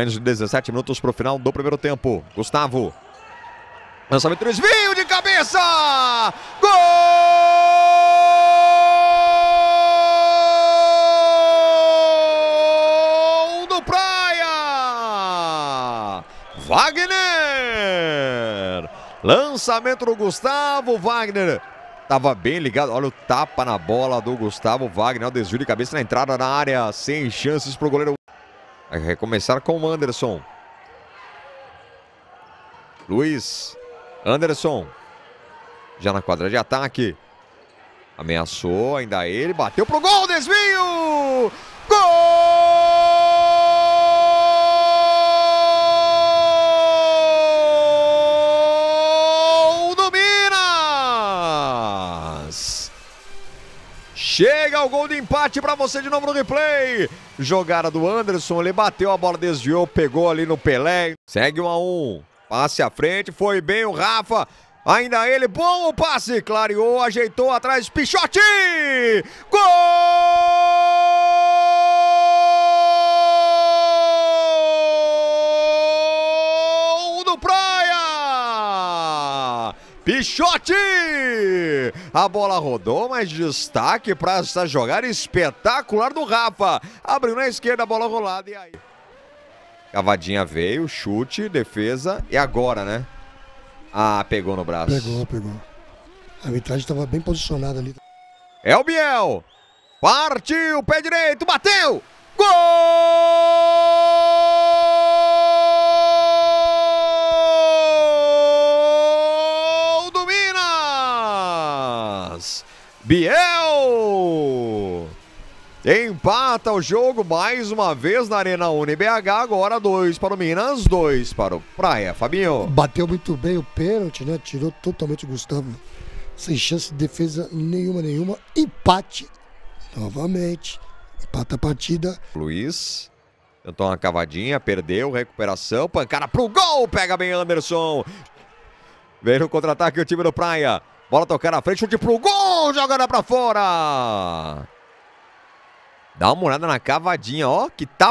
menos de 17 minutos para o final do primeiro tempo. Gustavo. Lançamento do desvio de cabeça! Gol do Praia! Wagner! Lançamento do Gustavo Wagner. Tava bem ligado. Olha o tapa na bola do Gustavo Wagner. O desvio de cabeça na entrada na área. Sem chances para o goleiro. Vai recomeçar com o Anderson. Luiz. Anderson. Já na quadra de ataque. Ameaçou ainda ele. Bateu pro gol. Desvio. Gol! Chega o gol de empate para você de novo no replay. Jogada do Anderson, ele bateu a bola, desviou, pegou ali no Pelé. Segue 1 um a 1. Um. Passe à frente, foi bem o Rafa. Ainda ele, bom o passe, clareou, ajeitou atrás, Pichote! Gol! Pichote! A bola rodou, mas destaque para essa jogada espetacular do Rafa. Abriu na esquerda, a bola rolada e aí. Cavadinha veio, chute, defesa e agora, né? Ah, pegou no braço. Pegou, pegou. A arbitragem estava bem posicionada ali. É o Biel! Partiu, pé direito, bateu! Gol! Biel! Empata o jogo mais uma vez na Arena UniBH, agora dois para o Minas, dois para o Praia, Fabinho. Bateu muito bem o pênalti, né? Tirou totalmente o Gustavo. Sem chance de defesa nenhuma, nenhuma. Empate novamente. Empata a partida. Luiz tentou uma cavadinha, perdeu, recuperação, pancada pro gol, pega bem Anderson. Veio o contra-ataque o time do Praia. Bola tocar na frente, chute pro gol! jogada pra fora. Dá uma olhada na cavadinha, ó, que tapa. Tá